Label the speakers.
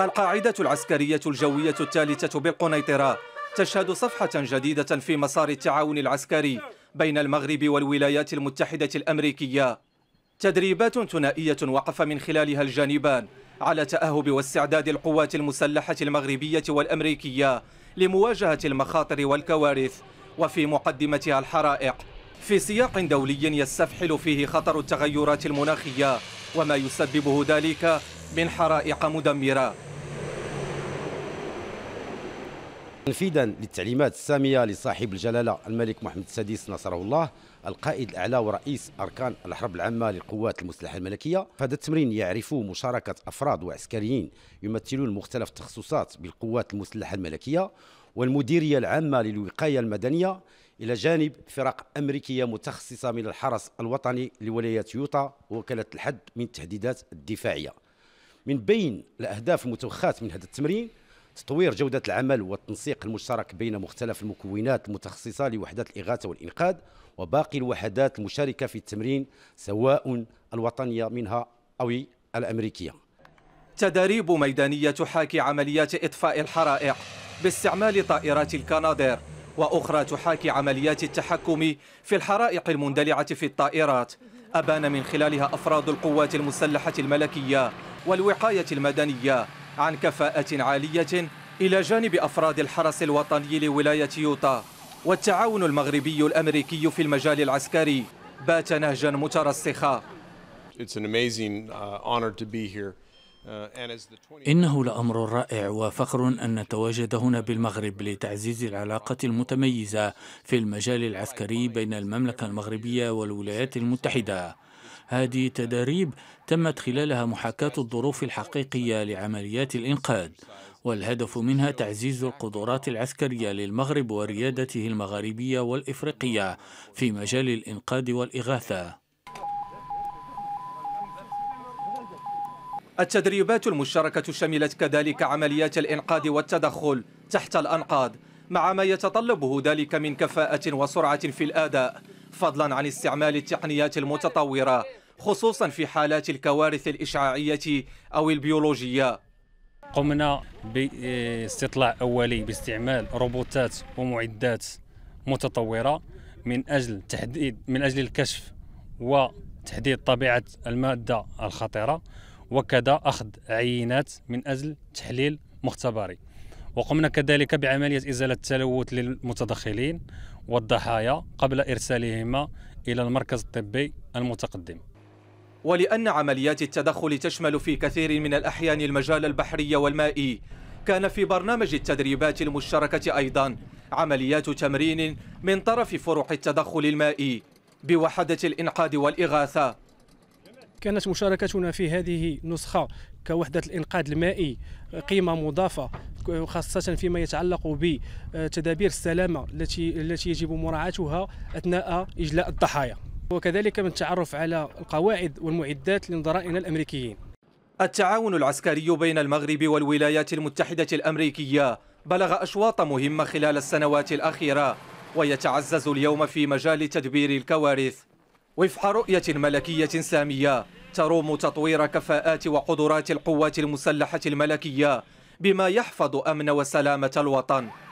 Speaker 1: القاعدة العسكرية الجوية الثالثة بالقنيطرة تشهد صفحة جديدة في مسار التعاون العسكري بين المغرب والولايات المتحدة الأمريكية تدريبات ثنائية وقف من خلالها الجانبان على تأهب واستعداد القوات المسلحة المغربية والأمريكية لمواجهة المخاطر والكوارث وفي مقدمتها الحرائق في سياق دولي يستفحل فيه خطر التغيرات المناخية وما يسببه ذلك من حرائق مدمرة
Speaker 2: تنفيذا للتعليمات السامية لصاحب الجلالة الملك محمد السادس نصره الله القائد الأعلى ورئيس أركان الحرب العامة للقوات المسلحة الملكية فهذا التمرين يعرف مشاركة أفراد وعسكريين يمثلون مختلف التخصصات بالقوات المسلحة الملكية والمديرية العامة للوقاية المدنية إلى جانب فرق أمريكية متخصصة من الحرس الوطني لولاية يوتا ووكالة الحد من التهديدات الدفاعية من بين الأهداف المتوخاة من هذا التمرين تطوير جودة العمل والتنسيق المشترك بين مختلف المكونات المتخصصة لوحدات الإغاثة والإنقاذ وباقي الوحدات المشاركة في التمرين سواء الوطنية منها أو الأمريكية
Speaker 1: تداريب ميدانية تحاكي عمليات إطفاء الحرائق باستعمال طائرات الكنادير وأخرى تحاكي عمليات التحكم في الحرائق المندلعة في الطائرات أبان من خلالها أفراد القوات المسلحة الملكية والوقاية المدنية عن كفاءة عالية إلى جانب أفراد الحرس الوطني لولاية يوتا والتعاون المغربي الأمريكي في المجال العسكري بات نهجا مترسخا uh, uh,
Speaker 3: إنه لأمر رائع وفخر أن نتواجد هنا بالمغرب لتعزيز العلاقة المتميزة في المجال العسكري بين المملكة المغربية والولايات المتحدة هذه تدريب تمت خلالها محاكاة الظروف الحقيقية لعمليات الإنقاذ والهدف منها تعزيز القدرات العسكرية للمغرب وريادته المغاربية والإفريقية في مجال الإنقاذ والإغاثة التدريبات
Speaker 1: المشتركة شملت كذلك عمليات الإنقاذ والتدخل تحت الأنقاض مع ما يتطلبه ذلك من كفاءة وسرعة في الأداء فضلا عن استعمال التقنيات المتطورة خصوصا في حالات الكوارث الإشعاعية أو البيولوجية قمنا باستطلاع أولي باستعمال روبوتات
Speaker 4: ومعدات متطورة من أجل تحديد من أجل الكشف وتحديد طبيعة المادة الخطيرة وكذا أخذ عينات من أجل تحليل مختبري وقمنا كذلك بعملية إزالة التلوث للمتدخلين والضحايا قبل إرسالهما إلى المركز الطبي المتقدم
Speaker 1: ولأن عمليات التدخل تشمل في كثير من الأحيان المجال البحري والمائي كان في برنامج التدريبات المشتركة أيضا عمليات تمرين من طرف فرع التدخل المائي بوحدة الإنقاذ والإغاثة كانت مشاركتنا في هذه النسخة كوحدة الإنقاذ المائي قيمة مضافة خاصة فيما يتعلق بتدابير السلامة التي التي يجب مراعاتها أثناء إجلاء الضحايا وكذلك من التعرف على القواعد والمعدات لنظرائنا الأمريكيين التعاون العسكري بين المغرب والولايات المتحدة الأمريكية بلغ أشواط مهمة خلال السنوات الأخيرة ويتعزز اليوم في مجال تدبير الكوارث وفق رؤية ملكية سامية تروم تطوير كفاءات وقدرات القوات المسلحة الملكية بما يحفظ أمن وسلامة الوطن